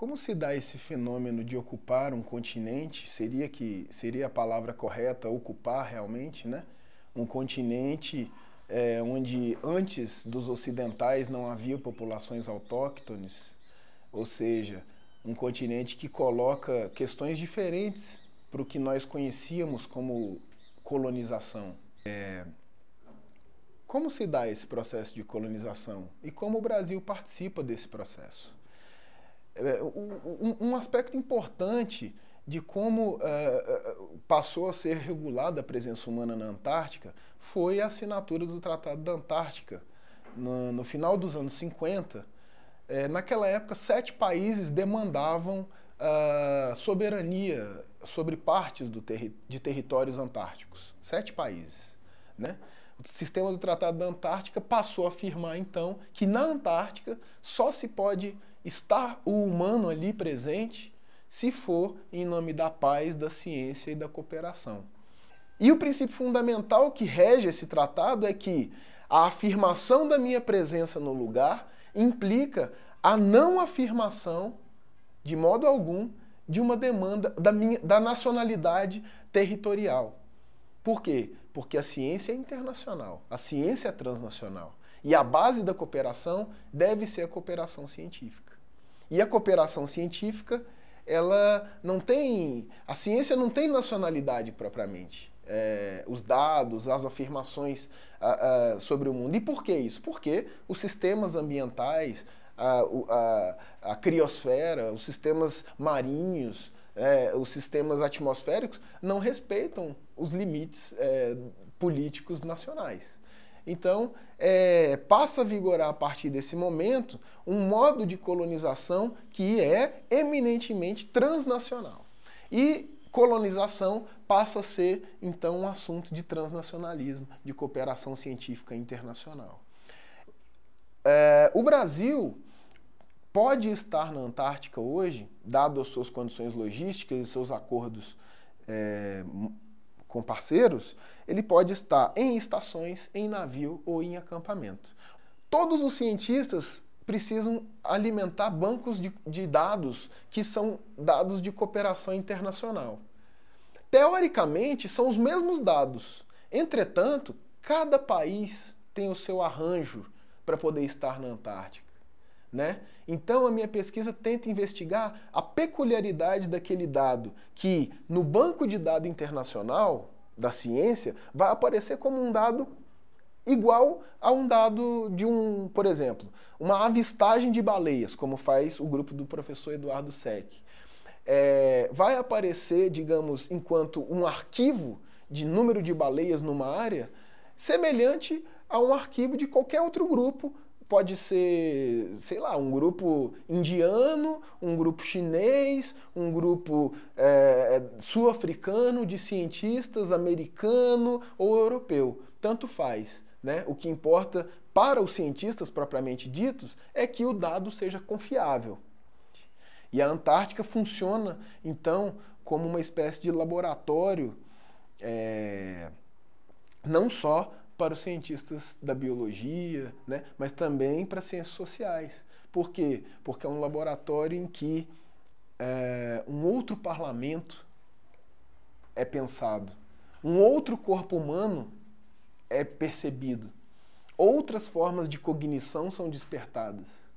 Como se dá esse fenômeno de ocupar um continente? Seria que seria a palavra correta ocupar realmente, né? Um continente é, onde antes dos ocidentais não havia populações autóctones, ou seja, um continente que coloca questões diferentes para o que nós conhecíamos como colonização. É, como se dá esse processo de colonização e como o Brasil participa desse processo? É, um aspecto importante de como é, é, passou a ser regulada a presença humana na Antártica foi a assinatura do Tratado da Antártica no, no final dos anos 50. naquela época, sete países demandavam uh, soberania sobre partes terri de territórios antárticos. Sete países. Né? O sistema do Tratado da Antártica passou a afirmar, então, que na Antártica só se pode está o humano ali presente se for em nome da paz, da ciência e da cooperação. E o princípio fundamental que rege esse tratado é que a afirmação da minha presença no lugar implica a não afirmação, de modo algum, de uma demanda da, minha, da nacionalidade territorial. Por quê? Porque a ciência é internacional, a ciência é transnacional. E a base da cooperação deve ser a cooperação científica. E a cooperação científica, ela não tem. A ciência não tem nacionalidade propriamente. É, os dados, as afirmações sobre o mundo. E por que isso? Porque os sistemas ambientais, a, a, a criosfera, os sistemas marinhos, é, os sistemas atmosféricos não respeitam os limites é, políticos nacionais. Então, é, passa a vigorar a partir desse momento um modo de colonização que é eminentemente transnacional. E colonização passa a ser, então, um assunto de transnacionalismo, de cooperação científica internacional. É, o Brasil pode estar na Antártica hoje, dado as suas condições logísticas e seus acordos é, com parceiros, ele pode estar em estações, em navio ou em acampamento. Todos os cientistas precisam alimentar bancos de, de dados que são dados de cooperação internacional. Teoricamente, são os mesmos dados. Entretanto, cada país tem o seu arranjo para poder estar na Antártica. Né? Então a minha pesquisa tenta investigar a peculiaridade daquele dado que no banco de dados internacional da ciência vai aparecer como um dado igual a um dado de um, por exemplo, uma avistagem de baleias, como faz o grupo do professor Eduardo Sec. É, vai aparecer, digamos, enquanto um arquivo de número de baleias numa área semelhante a um arquivo de qualquer outro grupo pode ser, sei lá, um grupo indiano, um grupo chinês, um grupo é, sul-africano de cientistas, americano ou europeu. Tanto faz. Né? O que importa para os cientistas propriamente ditos é que o dado seja confiável. E a Antártica funciona, então, como uma espécie de laboratório, é, não só para os cientistas da biologia, né? mas também para ciências sociais. Por quê? Porque é um laboratório em que é, um outro parlamento é pensado, um outro corpo humano é percebido, outras formas de cognição são despertadas.